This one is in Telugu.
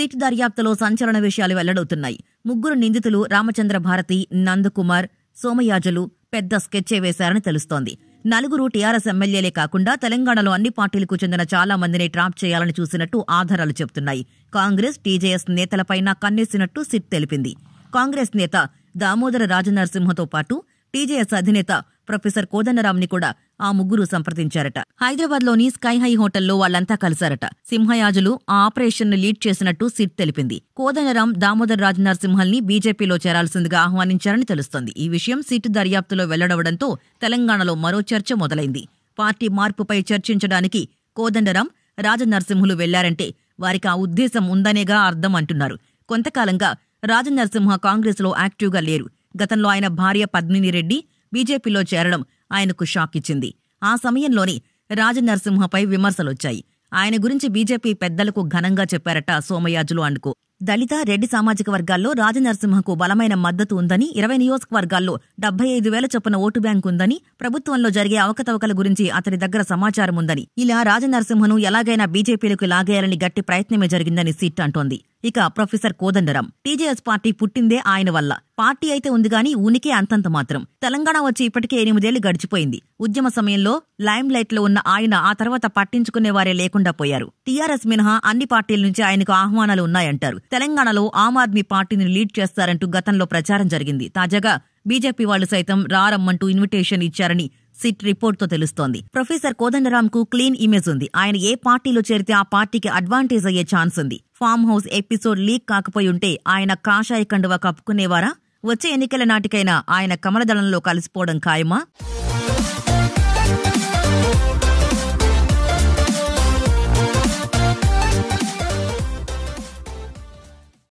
సిట్ దర్యాప్తులో సంచలన విషయాలు వెల్లడవుతున్నాయి ముగ్గురు నిందితులు రామచంద్ర భారతి నందకుమార్ సోమయాజులు పెద్ద స్కెచ్చే వేశారని తెలుస్తోంది నలుగురు టీఆర్ఎస్ ఎమ్మెల్యేలే కాకుండా తెలంగాణలో అన్ని పార్టీలకు చెందిన చాలా మందిని ట్రాప్ చేయాలని చూసినట్టు ఆధారాలు చెబుతున్నాయి కాంగ్రెస్ టీజేఎస్ నేతలపైన కన్నేసినట్టు సిట్ తెలిపింది కాంగ్రెస్ నేత దామోదర రాజనరసింహతో పాటు టీజేఎస్ అధినేత ప్రొఫెసర్ కోదండరాంని కూడా ఆ ముగ్గురు సంప్రదించారట లోని స్కై హై హోటల్లో వాళ్లంతా కలిశారట సింహయాజులు ఆ ను లీడ్ చేసినట్టు సిట్ తెలిపింది కోదండరాం దామోదర్ రాజ్ నరసింహల్ని బీజేపీలో చేరాల్సిందిగా ఆహ్వానించారని తెలుస్తోంది ఈ విషయం సిట్ దర్యాప్తులో వెల్లడవడంతో తెలంగాణలో మరో చర్చ మొదలైంది పార్టీ మార్పుపై చర్చించడానికి కోదండరాం రాజనరసింహులు వెళ్లారంటే వారికి ఆ ఉద్దేశం ఉందనేగా అర్థం అంటున్నారు కొంతకాలంగా రాజనరసింహ కాంగ్రెస్లో యాక్టివ్గా లేరు గతంలో ఆయన భార్య పద్మినిరెడ్డి బీజేపీలో చేరడం ఆయనకు షాక్ ఇచ్చింది ఆ సమయంలోనే రాజనరసింహపై విమర్శలొచ్చాయి ఆయన గురించి బీజేపీ పెద్దలకు ఘనంగా చెప్పారట సోమయాజులు అండుకో దళిత రెడ్డి సామాజిక వర్గాల్లో రాజనరసింహకు బలమైన మద్దతు ఉందని ఇరవై నియోజకవర్గాల్లో డెబ్బై ఐదు వేల చొప్పున ఓటు బ్యాంకు ఉందని ప్రభుత్వంలో జరిగే అవకతవకల గురించి అతని దగ్గర సమాచారం ఉందని ఇలా రాజనరసింహను ఎలాగైనా బీజేపీలకు లాగేయాలని గట్టి ప్రయత్నమే జరిగిందని సిట్ అంటోంది ఇక ప్రొఫెసర్ కోదండరం టీజేఎస్ పార్టీ పుట్టిందే ఆయన వల్ల పార్టీ అయితే ఉంది గాని ఉనికి అంతంత మాత్రం తెలంగాణ వచ్చి ఇప్పటికే ఎనిమిదేళ్లు గడిచిపోయింది ఉద్యమ సమయంలో లైమ్ లైట్ లో ఉన్న ఆయన ఆ తర్వాత పట్టించుకునేవారే లేకుండా పోయారు టీఆర్ఎస్ మినహా అన్ని పార్టీల నుంచి ఆయనకు ఆహ్వానాలు ఉన్నాయంటారు తెలంగాణలో ఆమ్ ఆద్మీ పార్టీని లీడ్ చేస్తారంటూ గతంలో ప్రచారం జరిగింది తాజాగా బీజేపీ వాళ్లు సైతం రారమ్మంటూ ఇన్విటేషన్ ఇచ్చారని సిట్ రిపోర్ట్తో తెలుస్తోంది ప్రొఫెసర్ కోదండరామ్ కు క్లీన్ ఇమేజ్ ఉంది ఆయన ఏ పార్టీలో చేరితే ఆ పార్టీకి అడ్వాంటేజ్ అయ్యే ఛాన్స్ ఉంది ఫామ్ హౌస్ ఎపిసోడ్ లీక్ కాకపోయి ఉంటే ఆయన కాషాయ కండువా కప్పుకునేవారా వచ్చే ఎన్నికల నాటికైనా ఆయన కమలదళంలో కలిసిపోవడం ఖాయమా